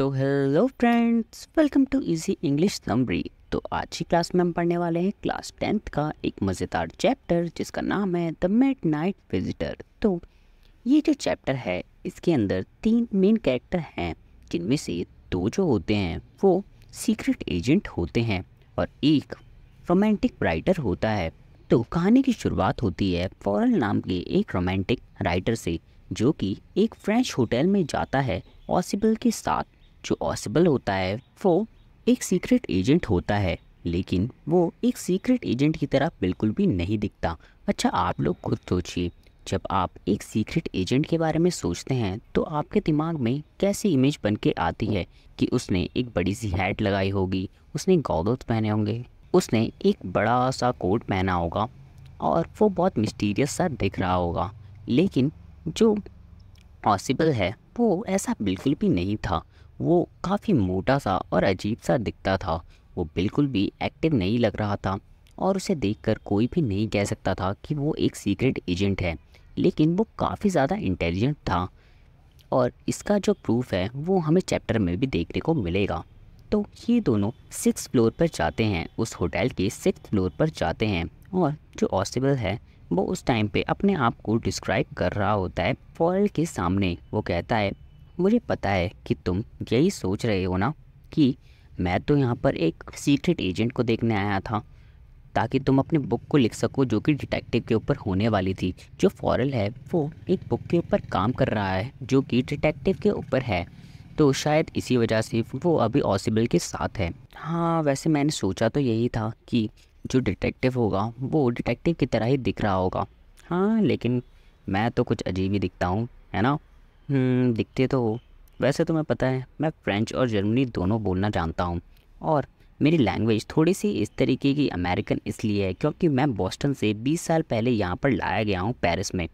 तो hello friends welcome to easy English summary तो आज की क्लास में हम पढ़ने वाले हैं क्लास टेंथ का एक मज़ेदार चैप्टर जिसका नाम है द मिड नाइट विजिटर तो ये जो चैप्टर है इसके अंदर तीन मेन कैरेक्टर हैं जिनमें से दो जो होते हैं वो सीक्रेट एजेंट होते हैं और एक रोमांटिक राइटर होता है तो कहानी की शुरुआत होती है फॉरन नाम के एक रोमांटिक राइटर से जो कि एक फ्रेंच होटल में जाता है पॉसिबल के साथ जो पॉसिबल होता है वो एक सीक्रेट एजेंट होता है लेकिन वो एक सीक्रेट एजेंट की तरह बिल्कुल भी नहीं दिखता अच्छा आप लोग खुद सोचिए जब आप एक सीक्रेट एजेंट के बारे में सोचते हैं तो आपके दिमाग में कैसी इमेज बन के आती है कि उसने एक बड़ी सी हैट लगाई होगी उसने गौदोत पहने होंगे उसने एक बड़ा सा कोट पहना होगा और वो बहुत मिस्टीरियस सा दिख रहा होगा लेकिन जो पॉसिबल है वो ऐसा बिल्कुल भी नहीं था वो काफ़ी मोटा सा और अजीब सा दिखता था वो बिल्कुल भी एक्टिव नहीं लग रहा था और उसे देखकर कोई भी नहीं कह सकता था कि वो एक सीक्रेट एजेंट है लेकिन वो काफ़ी ज़्यादा इंटेलिजेंट था और इसका जो प्रूफ है वो हमें चैप्टर में भी देखने को मिलेगा तो ये दोनों सिक्स फ्लोर पर जाते हैं उस होटल के सिक्स फ्लोर पर जाते हैं और जो ऑसिबल है वो उस टाइम पे अपने आप को डिस्क्राइब कर रहा होता है फॉरल के सामने वो कहता है मुझे पता है कि तुम यही सोच रहे हो ना कि मैं तो यहाँ पर एक सीक्रेट एजेंट को देखने आया था ताकि तुम अपने बुक को लिख सको जो कि डिटेक्टिव के ऊपर होने वाली थी जो फॉरल है वो एक बुक के ऊपर काम कर रहा है जो कि डिटेक्टिव के ऊपर है तो शायद इसी वजह से वो अभी ऑसिबल के साथ है हाँ वैसे मैंने सोचा तो यही था कि जो डिटेक्टिव होगा वो डिटेक्टिव की तरह ही दिख रहा होगा हाँ लेकिन मैं तो कुछ अजीब ही दिखता हूँ है ना हम्म, दिखते तो हो वैसे तो मैं पता है मैं फ़्रेंच और जर्मनी दोनों बोलना जानता हूँ और मेरी लैंग्वेज थोड़ी सी इस तरीके की अमेरिकन इसलिए है क्योंकि मैं बॉस्टन से 20 साल पहले यहाँ पर लाया गया हूँ पेरिस में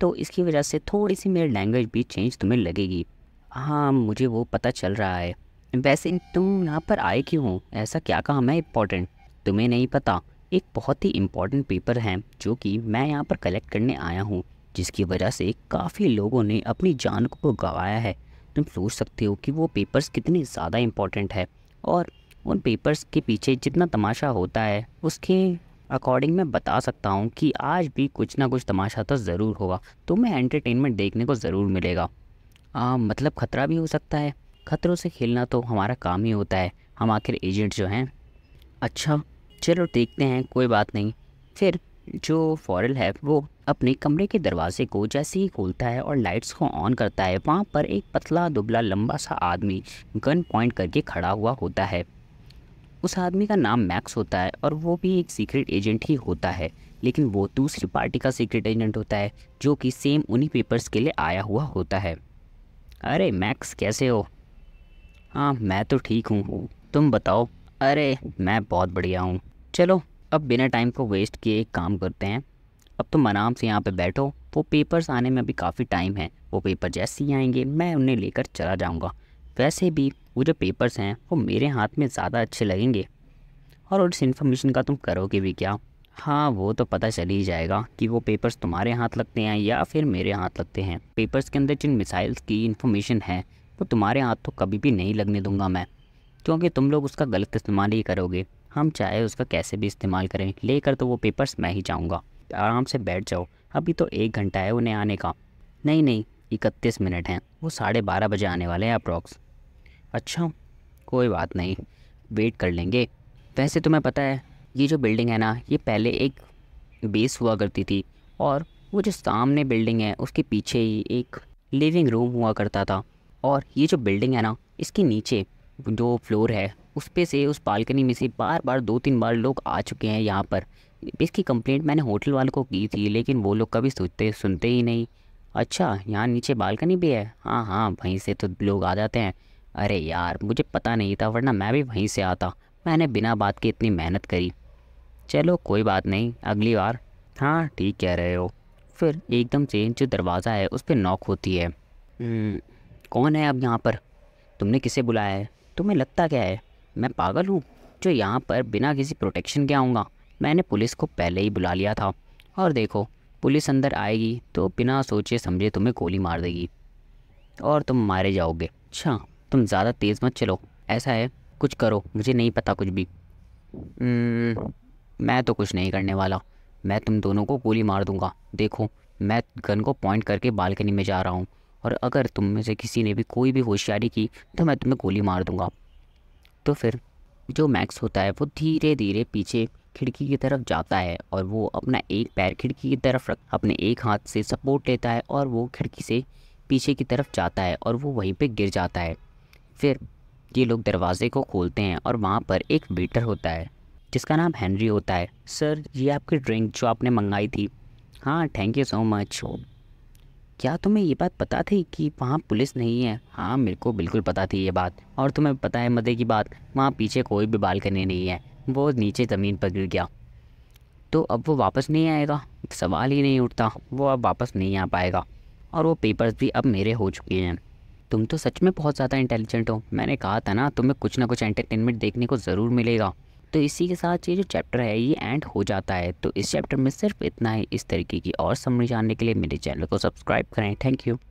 तो इसकी वजह से थोड़ी सी मेरी लैंग्वेज भी चेंज तुम्हें लगेगी हाँ मुझे वो पता चल रहा है वैसे तुम यहाँ पर आए क्यों हो ऐसा क्या काम है इम्पोर्टेंट तुम्हें नहीं पता एक बहुत ही इम्पोर्टेंट पेपर है जो कि मैं यहाँ पर कलेक्ट करने आया हूँ जिसकी वजह से काफ़ी लोगों ने अपनी जान को गंवाया है तुम सोच सकते हो कि वो पेपर्स कितने ज़्यादा इम्पोर्टेंट है और उन पेपर्स के पीछे जितना तमाशा होता है उसके अकॉर्डिंग मैं बता सकता हूँ कि आज भी कुछ ना कुछ तमाशा तो ज़रूर होगा तुम्हें एंटरटेनमेंट देखने को ज़रूर मिलेगा आ, मतलब ख़तरा भी हो सकता है ख़तरों से खेलना तो हमारा काम ही होता है हम आखिर एजेंट जो हैं अच्छा चलो देखते हैं कोई बात नहीं फिर जो फॉरल है वो अपने कमरे के दरवाजे को जैसे ही खोलता है और लाइट्स को ऑन करता है वहाँ पर एक पतला दुबला लंबा सा आदमी गन पॉइंट करके खड़ा हुआ होता है उस आदमी का नाम मैक्स होता है और वो भी एक सीक्रेट एजेंट ही होता है लेकिन वो दूसरी पार्टी का सीक्रेट एजेंट होता है जो कि सेम उन्हीं पेपर्स के लिए आया हुआ होता है अरे मैक्स कैसे हो हाँ मैं तो ठीक हूँ तुम बताओ अरे मैं बहुत बढ़िया हूँ चलो अब बिना टाइम को वेस्ट किए एक काम करते हैं अब तुम आराम से यहाँ पे बैठो वो पेपर्स आने में अभी काफ़ी टाइम है वो पेपर जैसे ही आएंगे मैं उन्हें लेकर चला जाऊँगा वैसे भी वो जो पेपर्स हैं वो मेरे हाथ में ज़्यादा अच्छे लगेंगे और उस इन्फॉर्मेशन का तुम करोगे भी क्या हाँ वो तो पता चल ही जाएगा कि वो पेपर्स तुम्हारे हाथ लगते हैं या फिर मेरे हाथ लगते हैं पेपर्स के अंदर जिन मिसाइल्स की इन्फॉर्मेशन है वो तुम्हारे हाथ तो कभी भी नहीं लगने दूंगा मैं क्योंकि तुम लोग उसका गलत इस्तेमाल ही करोगे हम चाहे उसका कैसे भी इस्तेमाल करें लेकर तो वो पेपर्स मैं ही जाऊँगा आराम से बैठ जाओ अभी तो एक घंटा है उन्हें आने का नहीं नहीं इकतीस मिनट हैं वो साढ़े बारह बजे आने वाले हैं अप्रॉक्स अच्छा कोई बात नहीं वेट कर लेंगे वैसे तुम्हें तो पता है ये जो बिल्डिंग है ना ये पहले एक बेस हुआ करती थी और वो जो सामने बिल्डिंग है उसके पीछे ही एक लिविंग रूम हुआ करता था और ये जो बिल्डिंग है ना इसके नीचे दो फ्लोर है उस पे से उस बालकनी में से बार बार दो तीन बार लोग आ चुके हैं यहाँ पर इसकी कंप्लेंट मैंने होटल वालों को की थी लेकिन वो लोग कभी सोचते सुनते ही नहीं अच्छा यहाँ नीचे बालकनी भी है हाँ हाँ वहीं से तो लोग आ जाते हैं अरे यार मुझे पता नहीं था वरना मैं भी वहीं से आता मैंने बिना बात के इतनी मेहनत करी चलो कोई बात नहीं अगली बार हाँ ठीक कह रहे हो फिर एकदम से जो दरवाज़ा है उस पर नॉक होती है हम्म, कौन है अब यहाँ पर तुमने किसे बुलाया है तुम्हें लगता क्या है मैं पागल हूँ जो यहाँ पर बिना किसी प्रोटेक्शन के आऊँगा मैंने पुलिस को पहले ही बुला लिया था और देखो पुलिस अंदर आएगी तो बिना सोचे समझे तुम्हें गोली मार देगी और तुम मारे जाओगे अच्छा तुम ज़्यादा तेज़ मत चलो ऐसा है कुछ करो मुझे नहीं पता कुछ भी मैं तो कुछ नहीं करने वाला मैं तुम दोनों को गोली मार दूंगा देखो मैं गन को पॉइंट करके बालकनी में जा रहा हूँ और अगर तुम में से किसी ने भी कोई भी होशियारी की तो मैं तुम्हें गोली मार दूंगा तो फिर जो मैक्स होता है वो धीरे धीरे पीछे खिड़की की तरफ जाता है और वो अपना एक पैर खिड़की की तरफ रख अपने एक हाथ से सपोर्ट लेता है और वो खिड़की से पीछे की तरफ जाता है और वो वहीं पे गिर जाता है फिर ये लोग दरवाजे को खोलते हैं और वहाँ पर एक वेटर होता है जिसका नाम हैंनरी होता है सर ये आपकी ड्रिंक जो आपने मंगाई थी हाँ थैंक यू सो मच क्या तुम्हें ये बात पता थी कि वहाँ पुलिस नहीं है हाँ मेरे को बिल्कुल पता थी ये बात और तुम्हें पता है मज़े की बात वहाँ पीछे कोई भी बालकनी नहीं है वो नीचे ज़मीन पर गिर गया तो अब वो वापस नहीं आएगा सवाल ही नहीं उठता वो अब वापस नहीं आ पाएगा और वो पेपर्स भी अब मेरे हो चुके हैं तुम तो सच में बहुत ज़्यादा इंटेलिजेंट हो मैंने कहा था ना तुम्हें कुछ ना कुछ एंटरटेनमेंट देखने को ज़रूर मिलेगा तो इसी के साथ ये जो चैप्टर है ये एंड हो जाता है तो इस चैप्टर में सिर्फ इतना ही इस तरीके की और समझ जानने के लिए मेरे चैनल को सब्सक्राइब करें थैंक यू